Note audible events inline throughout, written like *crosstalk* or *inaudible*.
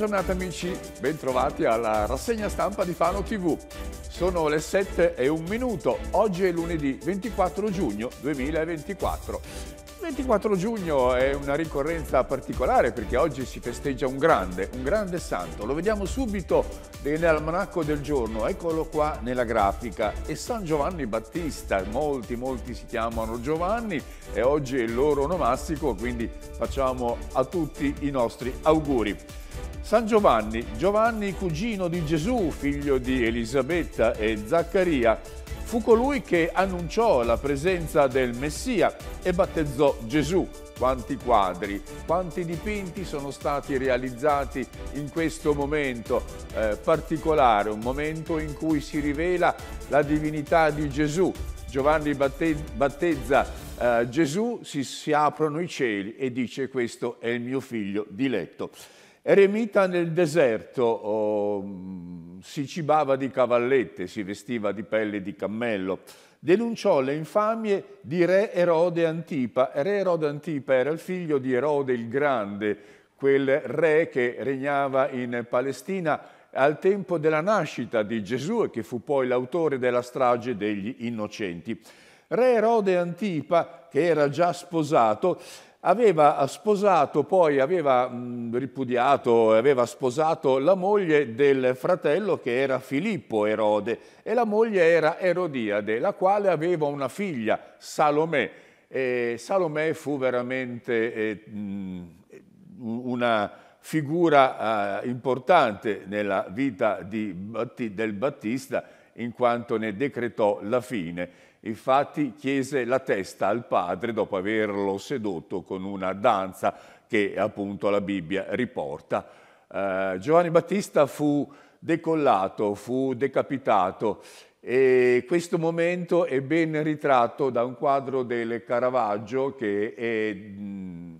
giornata amici, bentrovati alla rassegna stampa di Fano TV. Sono le 7 e un minuto, oggi è lunedì 24 giugno 2024. 24 giugno è una ricorrenza particolare perché oggi si festeggia un grande, un grande santo. Lo vediamo subito nell'almanacco del giorno, eccolo qua nella grafica. È San Giovanni Battista, molti, molti si chiamano Giovanni e oggi è il loro onomastico, quindi facciamo a tutti i nostri auguri. San Giovanni, Giovanni cugino di Gesù, figlio di Elisabetta e Zaccaria, fu colui che annunciò la presenza del Messia e battezzò Gesù. Quanti quadri, quanti dipinti sono stati realizzati in questo momento eh, particolare, un momento in cui si rivela la divinità di Gesù. Giovanni batte battezza eh, Gesù, si, si aprono i cieli e dice questo è il mio figlio diletto. Eremita nel deserto oh, si cibava di cavallette, si vestiva di pelle di cammello, denunciò le infamie di re Erode Antipa. Re Erode Antipa era il figlio di Erode il Grande, quel re che regnava in Palestina al tempo della nascita di Gesù e che fu poi l'autore della strage degli innocenti. Re Erode Antipa, che era già sposato, aveva sposato poi, aveva mh, ripudiato, aveva sposato la moglie del fratello che era Filippo Erode e la moglie era Erodiade, la quale aveva una figlia, Salomè. E Salomè fu veramente eh, una figura eh, importante nella vita di, del Battista in quanto ne decretò la fine Infatti chiese la testa al padre dopo averlo sedotto con una danza che appunto la Bibbia riporta. Eh, Giovanni Battista fu decollato, fu decapitato e questo momento è ben ritratto da un quadro del Caravaggio che è,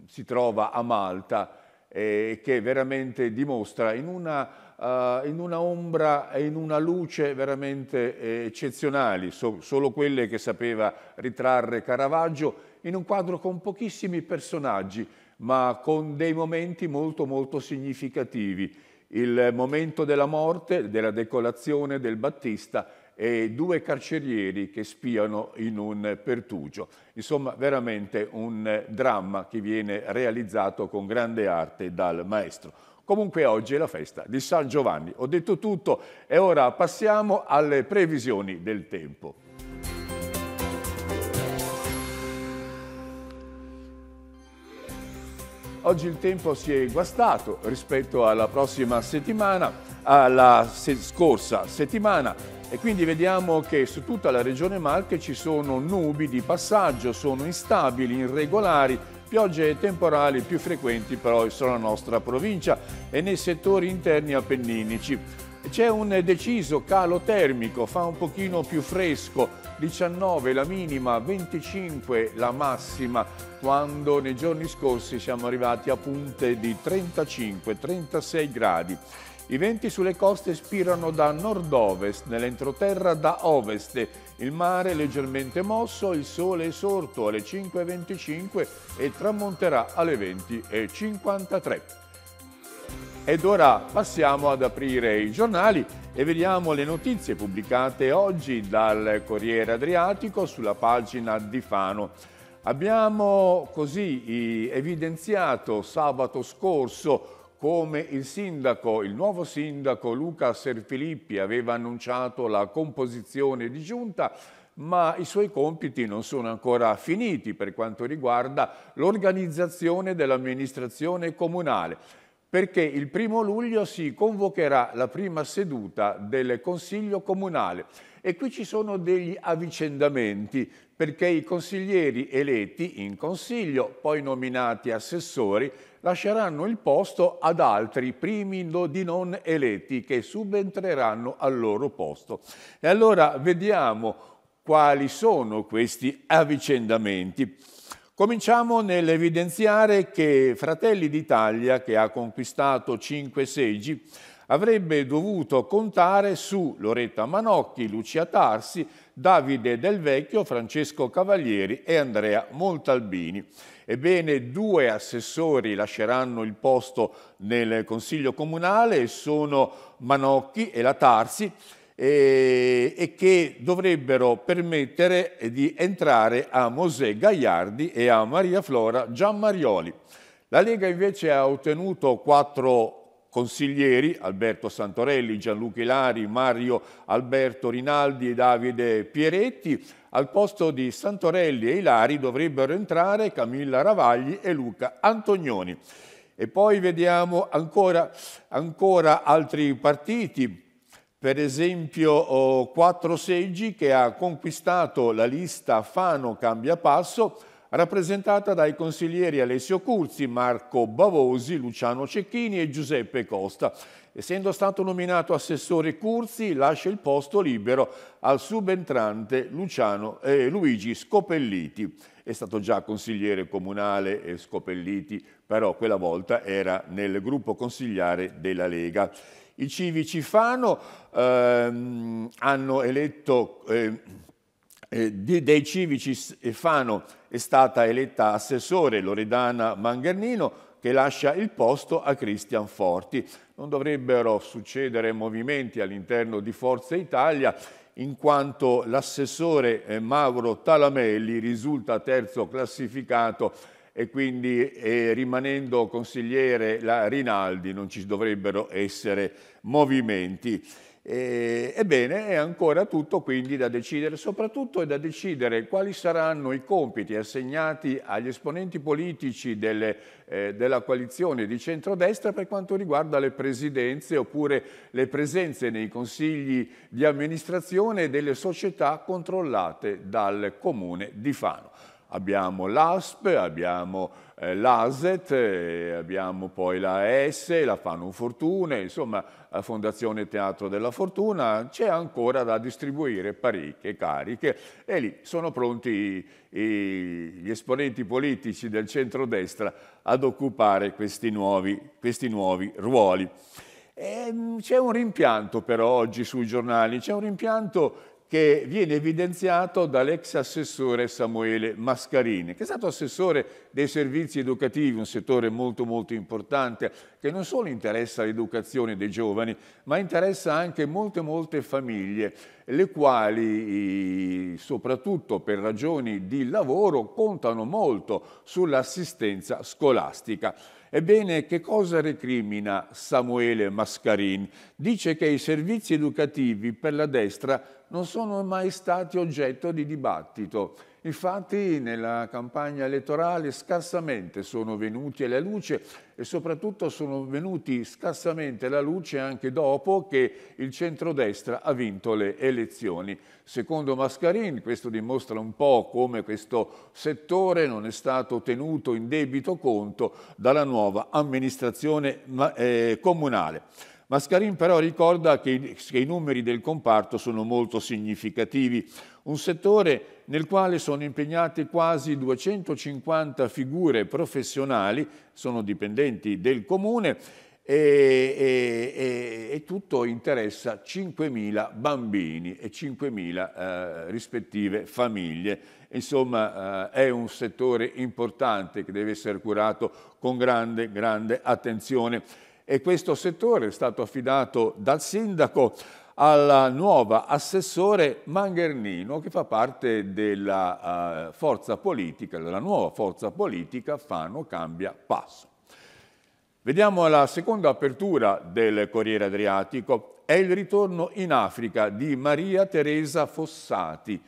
si trova a Malta e che veramente dimostra in una eh, in una ombra e in una luce veramente eh, eccezionali, so, solo quelle che sapeva ritrarre Caravaggio, in un quadro con pochissimi personaggi, ma con dei momenti molto molto significativi. Il momento della morte, della decolazione del Battista e due carcerieri che spiano in un pertugio. Insomma, veramente un dramma che viene realizzato con grande arte dal maestro. Comunque oggi è la festa di San Giovanni. Ho detto tutto e ora passiamo alle previsioni del tempo. Oggi il tempo si è guastato rispetto alla prossima settimana, alla se scorsa settimana e quindi vediamo che su tutta la regione Marche ci sono nubi di passaggio, sono instabili, irregolari Piogge temporali più frequenti però sulla nostra provincia e nei settori interni appenninici. C'è un deciso calo termico, fa un pochino più fresco, 19 la minima, 25 la massima, quando nei giorni scorsi siamo arrivati a punte di 35-36 gradi. I venti sulle coste spirano da nord-ovest, nell'entroterra da ovest. Il mare leggermente mosso, il sole è sorto alle 5.25 e tramonterà alle 20.53. Ed ora passiamo ad aprire i giornali e vediamo le notizie pubblicate oggi dal Corriere Adriatico sulla pagina di Fano. Abbiamo così evidenziato sabato scorso come il sindaco, il nuovo sindaco Luca Serfilippi aveva annunciato la composizione di giunta, ma i suoi compiti non sono ancora finiti per quanto riguarda l'organizzazione dell'amministrazione comunale perché il primo luglio si convocherà la prima seduta del Consiglio Comunale e qui ci sono degli avvicendamenti perché i consiglieri eletti in consiglio, poi nominati assessori, lasceranno il posto ad altri primi di non eletti che subentreranno al loro posto. E allora vediamo quali sono questi avvicendamenti. Cominciamo nell'evidenziare che Fratelli d'Italia, che ha conquistato cinque seggi, avrebbe dovuto contare su Loretta Manocchi, Lucia Tarsi, Davide Del Vecchio, Francesco Cavalieri e Andrea Montalbini. Ebbene, due assessori lasceranno il posto nel Consiglio Comunale, sono Manocchi e la Tarsi, e, che dovrebbero permettere di entrare a Mosè Gagliardi e a Maria Flora Giammarioli. La Lega invece ha ottenuto quattro consiglieri Alberto Santorelli, Gianluca Ilari, Mario Alberto Rinaldi e Davide Pieretti. Al posto di Santorelli e Ilari dovrebbero entrare Camilla Ravagli e Luca Antonioni. E poi vediamo ancora, ancora altri partiti, per esempio oh, quattro seggi che ha conquistato la lista Fano Cambia Passo, rappresentata dai consiglieri Alessio Curzi, Marco Bavosi, Luciano Cecchini e Giuseppe Costa. Essendo stato nominato assessore Curzi, lascia il posto libero al subentrante Luciano, eh, Luigi Scopelliti. È stato già consigliere comunale eh, Scopelliti, però quella volta era nel gruppo consigliare della Lega. I civici Fano ehm, hanno eletto... Eh, eh, dei civici eh, Fano è stata eletta assessore Loredana Manganino che lascia il posto a Cristian Forti. Non dovrebbero succedere movimenti all'interno di Forza Italia in quanto l'assessore eh, Mauro Talamelli risulta terzo classificato e quindi eh, rimanendo consigliere la Rinaldi non ci dovrebbero essere movimenti. Eh, ebbene, è ancora tutto quindi da decidere, soprattutto è da decidere quali saranno i compiti assegnati agli esponenti politici delle, eh, della coalizione di centrodestra per quanto riguarda le presidenze oppure le presenze nei consigli di amministrazione delle società controllate dal comune di Fano abbiamo l'ASP, abbiamo eh, l'ASET, abbiamo poi la ES, la Fanno Fortuna, insomma la Fondazione Teatro della Fortuna, c'è ancora da distribuire parecchie cariche e lì sono pronti i, i, gli esponenti politici del centrodestra ad occupare questi nuovi, questi nuovi ruoli. Ehm, c'è un rimpianto però oggi sui giornali, c'è un rimpianto che viene evidenziato dall'ex assessore Samuele Mascarini, che è stato assessore dei servizi educativi, un settore molto molto importante, che non solo interessa l'educazione dei giovani, ma interessa anche molte molte famiglie, le quali, soprattutto per ragioni di lavoro, contano molto sull'assistenza scolastica. Ebbene, che cosa recrimina Samuele Mascarini? Dice che i servizi educativi per la destra non sono mai stati oggetto di dibattito. Infatti nella campagna elettorale scarsamente sono venuti alla luce e soprattutto sono venuti scarsamente alla luce anche dopo che il centrodestra ha vinto le elezioni. Secondo Mascarin questo dimostra un po' come questo settore non è stato tenuto in debito conto dalla nuova amministrazione eh, comunale. Mascarin però ricorda che, che i numeri del comparto sono molto significativi, un settore nel quale sono impegnate quasi 250 figure professionali, sono dipendenti del comune, e, e, e, tutto interessa 5.000 bambini e 5.000 eh, rispettive famiglie. Insomma, eh, è un settore importante che deve essere curato con grande, grande attenzione e questo settore è stato affidato dal sindaco alla nuova assessore Manghernino che fa parte della uh, forza politica, della nuova forza politica Fano Cambia Passo. Vediamo la seconda apertura del Corriere Adriatico, è il ritorno in Africa di Maria Teresa Fossati,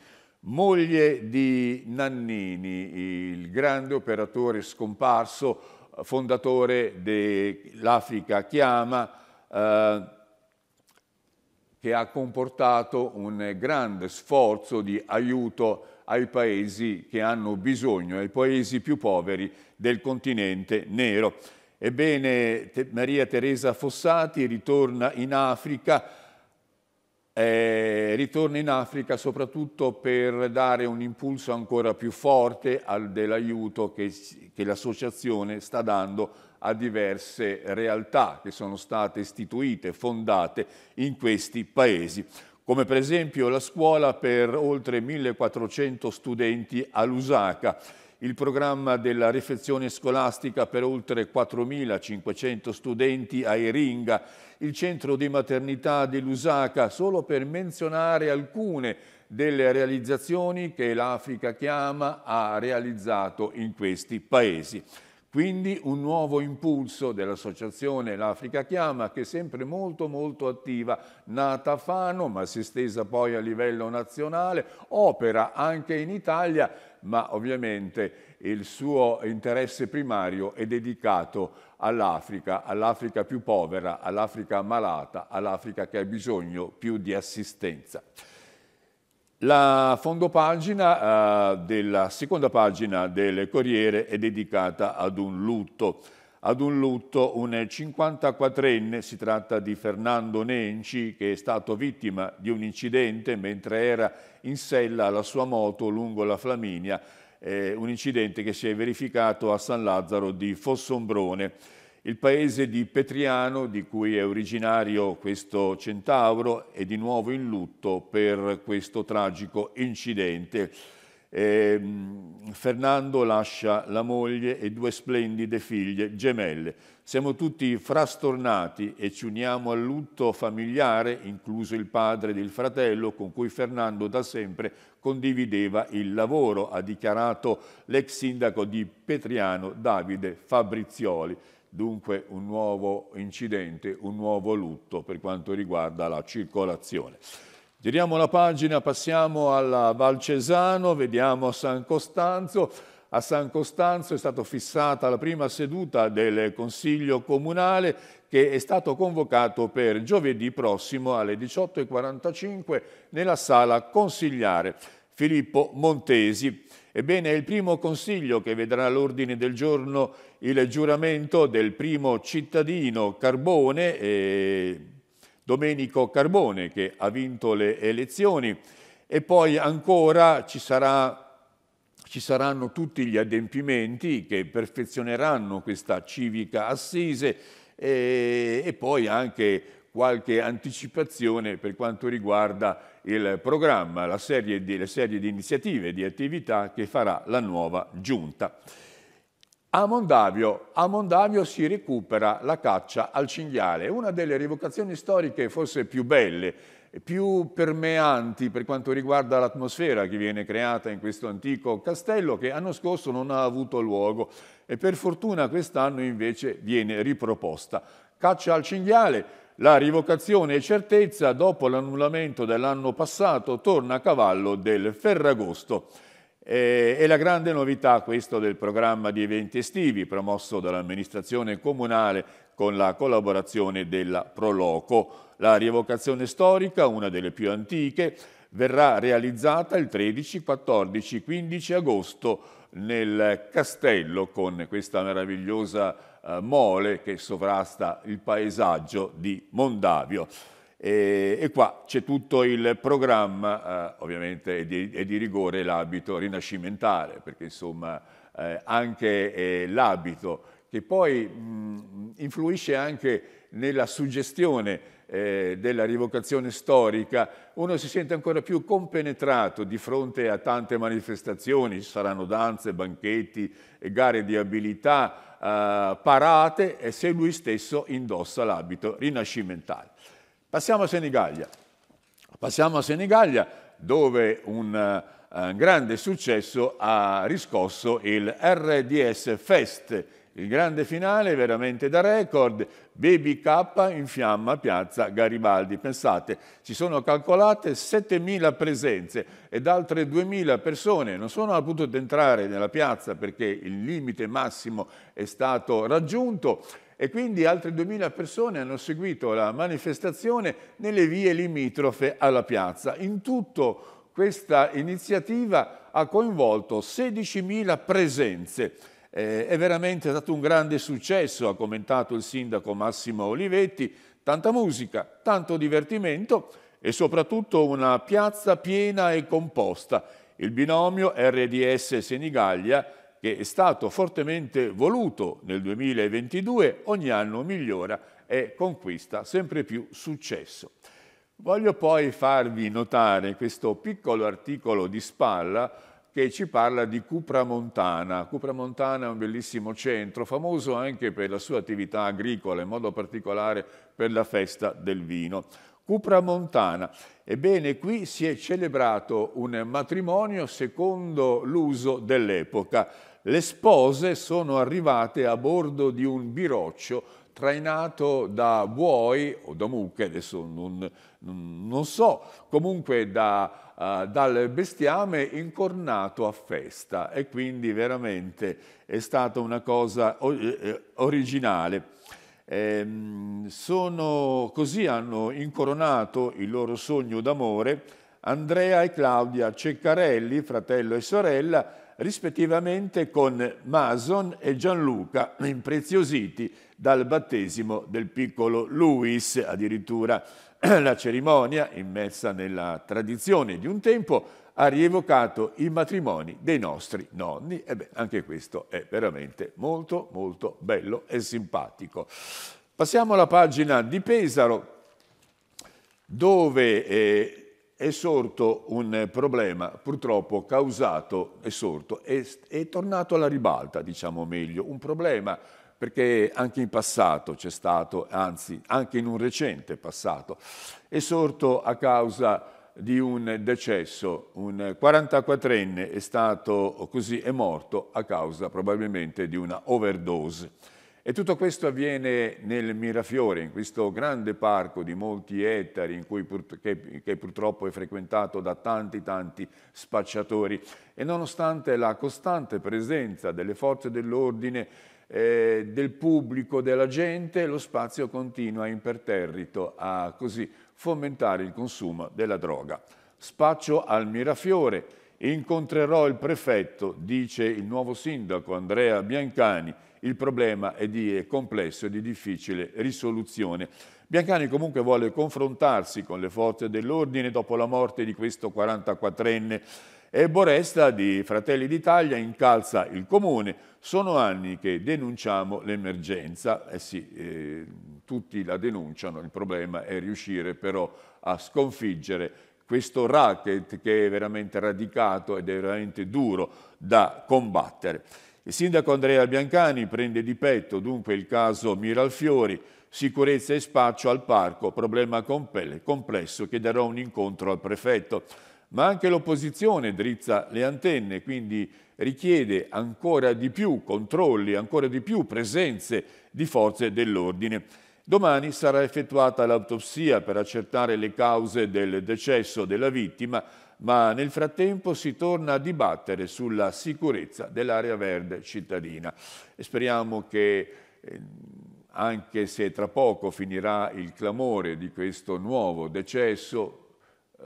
moglie di Nannini, il grande operatore scomparso fondatore dell'Africa Chiama, eh, che ha comportato un grande sforzo di aiuto ai paesi che hanno bisogno, ai paesi più poveri del continente nero. Ebbene, Maria Teresa Fossati ritorna in Africa eh, ritorna in Africa soprattutto per dare un impulso ancora più forte dell'aiuto che, che l'associazione sta dando a diverse realtà che sono state istituite, fondate in questi paesi, come per esempio la scuola per oltre 1400 studenti a Lusaka, il programma della refezione scolastica per oltre 4.500 studenti a Iringa, il centro di maternità di Lusaka, solo per menzionare alcune delle realizzazioni che l'Africa Chiama ha realizzato in questi paesi. Quindi un nuovo impulso dell'associazione L'Africa Chiama, che è sempre molto molto attiva, nata a Fano ma si è stesa poi a livello nazionale, opera anche in Italia, ma ovviamente il suo interesse primario è dedicato all'Africa, all'Africa più povera, all'Africa malata, all'Africa che ha bisogno più di assistenza. La fondopagina eh, della seconda pagina del Corriere è dedicata ad un lutto. Ad un lutto un 54enne, si tratta di Fernando Nenci, che è stato vittima di un incidente mentre era in sella alla sua moto lungo la Flaminia, eh, un incidente che si è verificato a San Lazzaro di Fossombrone. Il paese di Petriano, di cui è originario questo centauro, è di nuovo in lutto per questo tragico incidente. Eh, Fernando lascia la moglie e due splendide figlie gemelle. Siamo tutti frastornati e ci uniamo al lutto familiare, incluso il padre del fratello con cui Fernando da sempre condivideva il lavoro, ha dichiarato l'ex sindaco di Petriano Davide Fabrizioli dunque un nuovo incidente, un nuovo lutto per quanto riguarda la circolazione. Giriamo la pagina, passiamo alla Valcesano, vediamo San Costanzo. A San Costanzo è stata fissata la prima seduta del Consiglio Comunale che è stato convocato per giovedì prossimo alle 18.45 nella sala consigliare. Filippo Montesi. Ebbene, è il primo consiglio che vedrà all'ordine del giorno il giuramento del primo cittadino Carbone, eh, Domenico Carbone, che ha vinto le elezioni. E poi ancora ci, sarà, ci saranno tutti gli adempimenti che perfezioneranno questa civica assise e, e poi anche qualche anticipazione per quanto riguarda il programma, serie di, le serie di iniziative e di attività che farà la nuova giunta. A Mondavio, a Mondavio, si recupera la caccia al cinghiale, una delle rivocazioni storiche forse più belle, più permeanti per quanto riguarda l'atmosfera che viene creata in questo antico castello che l'anno scorso non ha avuto luogo e per fortuna quest'anno invece viene riproposta. Caccia al cinghiale, la rivocazione e certezza dopo l'annullamento dell'anno passato torna a cavallo del Ferragosto. Eh, è la grande novità questo del programma di eventi estivi promosso dall'amministrazione comunale con la collaborazione della Proloco. La rievocazione storica, una delle più antiche, verrà realizzata il 13, 14, 15 agosto nel castello con questa meravigliosa eh, mole che sovrasta il paesaggio di Mondavio. E, e qua c'è tutto il programma, eh, ovviamente è di, è di rigore l'abito rinascimentale, perché insomma eh, anche eh, l'abito che poi mh, influisce anche nella suggestione eh, della rivocazione storica, uno si sente ancora più compenetrato di fronte a tante manifestazioni, ci saranno danze, banchetti, gare di abilità, eh, parate e se lui stesso indossa l'abito rinascimentale. Passiamo a Senigallia. Passiamo a Senigallia dove un, eh, un grande successo ha riscosso il RDS Fest il grande finale veramente da record, Baby K in fiamma piazza Garibaldi. Pensate, si sono calcolate 7.000 presenze ed altre 2.000 persone non sono al punto di entrare nella piazza perché il limite massimo è stato raggiunto e quindi altre 2.000 persone hanno seguito la manifestazione nelle vie limitrofe alla piazza. In tutto questa iniziativa ha coinvolto 16.000 presenze eh, è veramente stato un grande successo, ha commentato il sindaco Massimo Olivetti, tanta musica, tanto divertimento e soprattutto una piazza piena e composta. Il binomio RDS Senigallia che è stato fortemente voluto nel 2022, ogni anno migliora e conquista sempre più successo. Voglio poi farvi notare questo piccolo articolo di spalla che ci parla di Cupramontana. Cupramontana è un bellissimo centro, famoso anche per la sua attività agricola, in modo particolare per la festa del vino. Cupramontana. Ebbene, qui si è celebrato un matrimonio secondo l'uso dell'epoca. Le spose sono arrivate a bordo di un biroccio trainato da buoi o da mucche, adesso non, non so, comunque da eh, dal bestiame incornato a festa e quindi veramente è stata una cosa eh, eh, originale. Ehm, sono, così hanno incoronato il loro sogno d'amore Andrea e Claudia Ceccarelli, fratello e sorella, rispettivamente con Mason e Gianluca, impreziositi dal battesimo del piccolo Luis, addirittura *clears throat* la cerimonia, immersa nella tradizione di un tempo, ha rievocato i matrimoni dei nostri nonni. E beh, anche questo è veramente molto, molto bello e simpatico. Passiamo alla pagina di Pesaro, dove eh, è sorto un problema purtroppo causato, è sorto, è, è tornato alla ribalta, diciamo meglio, un problema perché anche in passato c'è stato, anzi anche in un recente passato, è sorto a causa di un decesso. Un 44enne è stato così, è morto a causa probabilmente di una overdose. E tutto questo avviene nel Mirafiore, in questo grande parco di molti ettari pur, che, che purtroppo è frequentato da tanti tanti spacciatori. E nonostante la costante presenza delle forze dell'ordine eh, del pubblico, della gente, lo spazio continua imperterrito a così fomentare il consumo della droga. Spaccio al Mirafiore, incontrerò il prefetto, dice il nuovo sindaco Andrea Biancani, il problema è, di, è complesso e di difficile risoluzione. Biancani comunque vuole confrontarsi con le forze dell'ordine dopo la morte di questo 44enne e Boresta di Fratelli d'Italia incalza il comune. Sono anni che denunciamo l'emergenza, eh sì, eh, tutti la denunciano, il problema è riuscire però a sconfiggere questo racket che è veramente radicato ed è veramente duro da combattere. Il sindaco Andrea Biancani prende di petto dunque il caso Miralfiori, sicurezza e spaccio al parco, problema complesso, chiederò un incontro al prefetto ma anche l'opposizione drizza le antenne, quindi richiede ancora di più controlli, ancora di più presenze di forze dell'ordine. Domani sarà effettuata l'autopsia per accertare le cause del decesso della vittima, ma nel frattempo si torna a dibattere sulla sicurezza dell'area verde cittadina. E speriamo che eh, anche se tra poco finirà il clamore di questo nuovo decesso,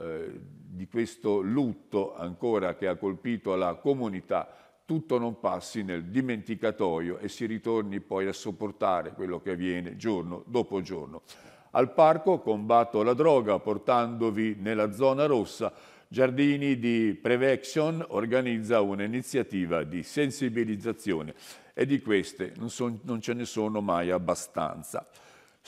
eh, di questo lutto ancora che ha colpito la comunità tutto non passi nel dimenticatoio e si ritorni poi a sopportare quello che avviene giorno dopo giorno. Al parco combatto la droga portandovi nella zona rossa. Giardini di Prevection organizza un'iniziativa di sensibilizzazione e di queste non, son, non ce ne sono mai abbastanza.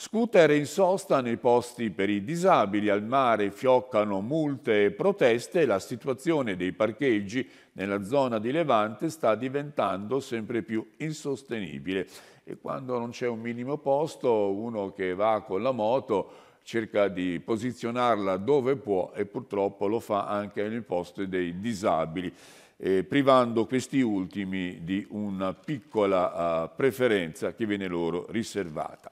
Scooter in sosta nei posti per i disabili, al mare fioccano multe e proteste e la situazione dei parcheggi nella zona di Levante sta diventando sempre più insostenibile e quando non c'è un minimo posto uno che va con la moto cerca di posizionarla dove può e purtroppo lo fa anche nei posti dei disabili. Eh, privando questi ultimi di una piccola eh, preferenza che viene loro riservata.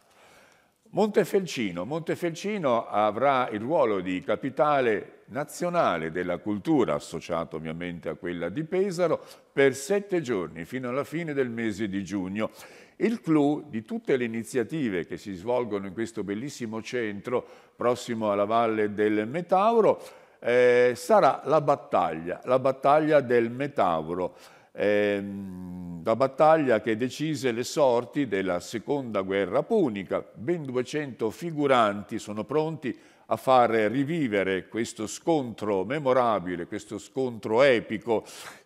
Montefelcino. Montefelcino avrà il ruolo di capitale nazionale della cultura, associato ovviamente a quella di Pesaro, per sette giorni, fino alla fine del mese di giugno. Il clou di tutte le iniziative che si svolgono in questo bellissimo centro, prossimo alla valle del Metauro, eh, sarà la battaglia, la battaglia del Metauro ehm, la battaglia che decise le sorti della seconda guerra punica. Ben 200 figuranti sono pronti a far rivivere questo scontro memorabile, questo scontro epico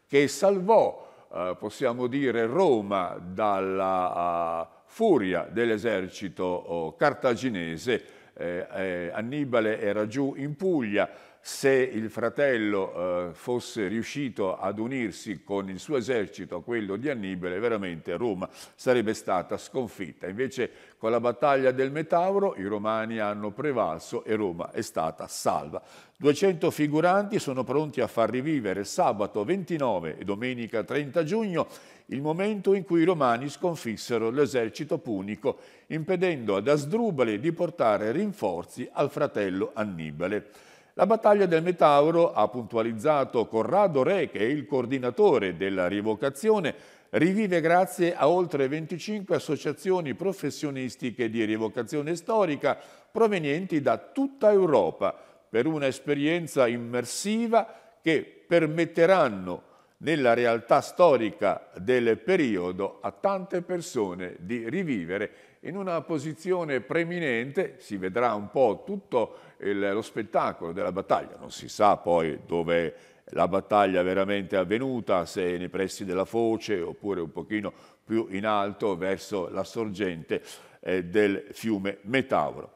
che salvò, eh, possiamo dire, Roma dalla uh, furia dell'esercito oh, cartaginese eh, eh, Annibale era giù in Puglia, se il fratello eh, fosse riuscito ad unirsi con il suo esercito a quello di Annibale, veramente Roma sarebbe stata sconfitta. Invece con la battaglia del Metauro i romani hanno prevalso e Roma è stata salva. 200 figuranti sono pronti a far rivivere sabato 29 e domenica 30 giugno il momento in cui i Romani sconfissero l'esercito punico, impedendo ad Asdrubale di portare rinforzi al fratello Annibale. La battaglia del Metauro ha puntualizzato Corrado Re, che è il coordinatore della rievocazione, rivive grazie a oltre 25 associazioni professionistiche di rievocazione storica provenienti da tutta Europa per un'esperienza immersiva che permetteranno nella realtà storica del periodo a tante persone di rivivere in una posizione preminente, si vedrà un po' tutto il, lo spettacolo della battaglia, non si sa poi dove la battaglia veramente avvenuta, se nei pressi della foce oppure un pochino più in alto verso la sorgente eh, del fiume Metauro.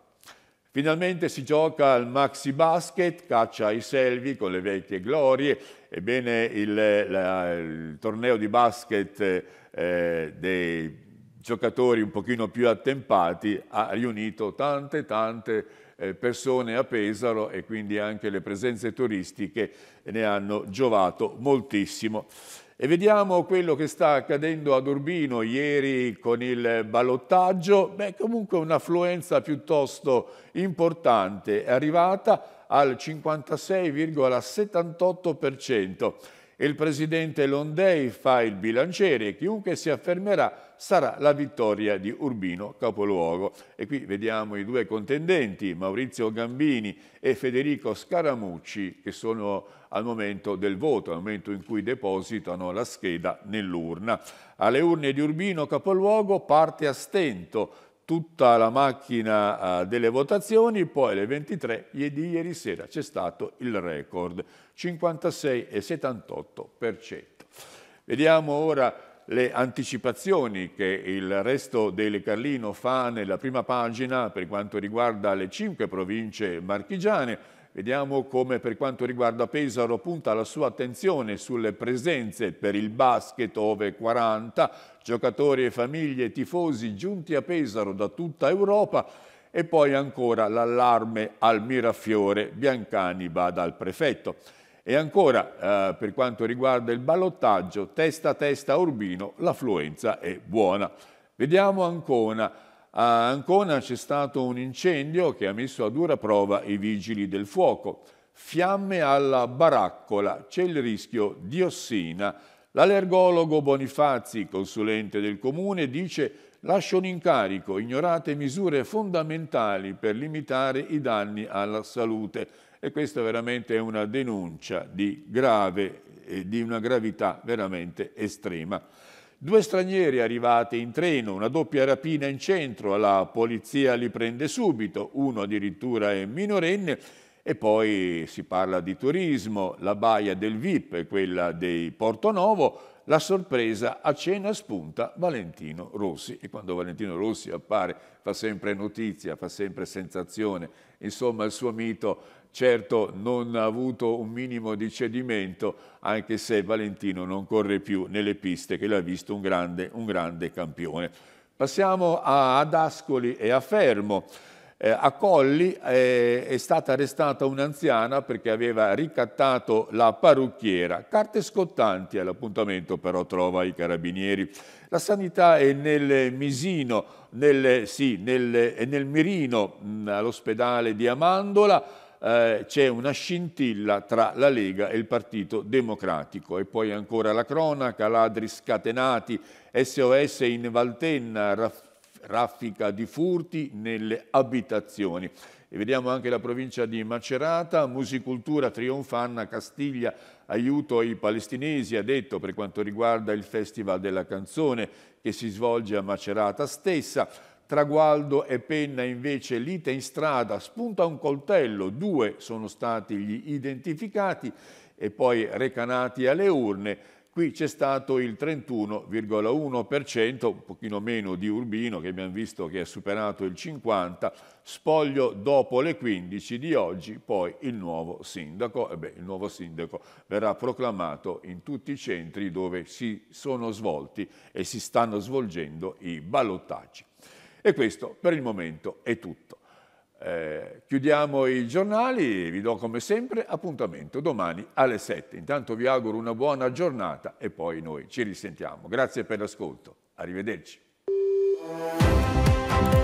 Finalmente si gioca al maxi basket, caccia ai selvi con le vecchie glorie, ebbene il, la, il torneo di basket eh, dei giocatori un pochino più attempati ha riunito tante tante eh, persone a Pesaro e quindi anche le presenze turistiche ne hanno giovato moltissimo. E vediamo quello che sta accadendo ad Urbino ieri con il ballottaggio. Beh, comunque un'affluenza piuttosto importante, è arrivata al 56,78%. Il presidente Londei fa il bilanciere e chiunque si affermerà sarà la vittoria di Urbino capoluogo. E qui vediamo i due contendenti, Maurizio Gambini e Federico Scaramucci, che sono al momento del voto, al momento in cui depositano la scheda nell'urna. Alle urne di Urbino capoluogo parte a stento tutta la macchina eh, delle votazioni, poi alle 23 di ieri sera c'è stato il record, 56,78%. Vediamo ora le anticipazioni che il resto del Carlino fa nella prima pagina per quanto riguarda le cinque province marchigiane. Vediamo come per quanto riguarda Pesaro punta la sua attenzione sulle presenze per il basket ove 40, giocatori e famiglie e tifosi giunti a Pesaro da tutta Europa e poi ancora l'allarme al Mirafiore, Biancani va dal prefetto. E ancora, eh, per quanto riguarda il ballottaggio, testa a testa a Urbino, l'affluenza è buona. Vediamo ancora a Ancona c'è stato un incendio che ha messo a dura prova i vigili del fuoco. Fiamme alla baraccola, c'è il rischio diossina. L'allergologo Bonifazzi, consulente del comune, dice lascia un incarico, ignorate misure fondamentali per limitare i danni alla salute. E questa veramente è una denuncia di grave, eh, di una gravità veramente estrema. Due stranieri arrivati in treno, una doppia rapina in centro, la polizia li prende subito, uno addirittura è minorenne e poi si parla di turismo, la baia del VIP e quella dei Portonovo, la sorpresa a cena spunta Valentino Rossi e quando Valentino Rossi appare fa sempre notizia, fa sempre sensazione, insomma il suo mito certo non ha avuto un minimo di cedimento, anche se Valentino non corre più nelle piste che l'ha visto un grande, un grande campione. Passiamo ad Ascoli e a Fermo. Eh, a Colli eh, è stata arrestata un'anziana perché aveva ricattato la parrucchiera. Carte scottanti all'appuntamento però trova i carabinieri. La sanità è nel Misino, nel, sì, nel, nel Mirino, mm, all'ospedale di Amandola eh, c'è una scintilla tra la Lega e il Partito Democratico. E poi ancora la cronaca, ladri scatenati, SOS in Valtenna, raff raffica di furti nelle abitazioni. E vediamo anche la provincia di Macerata, musicultura trionfanna Castiglia, aiuto ai palestinesi, ha detto per quanto riguarda il Festival della Canzone che si svolge a Macerata stessa. Tragualdo e Penna invece lite in strada, spunta un coltello, due sono stati gli identificati e poi recanati alle urne. Qui c'è stato il 31,1%, un pochino meno di Urbino che abbiamo visto che ha superato il 50%, spoglio dopo le 15 di oggi, poi il nuovo sindaco. E eh beh, il nuovo sindaco verrà proclamato in tutti i centri dove si sono svolti e si stanno svolgendo i ballottaggi. E questo per il momento è tutto. Eh, chiudiamo i giornali, vi do come sempre appuntamento domani alle 7. Intanto vi auguro una buona giornata e poi noi ci risentiamo. Grazie per l'ascolto, arrivederci.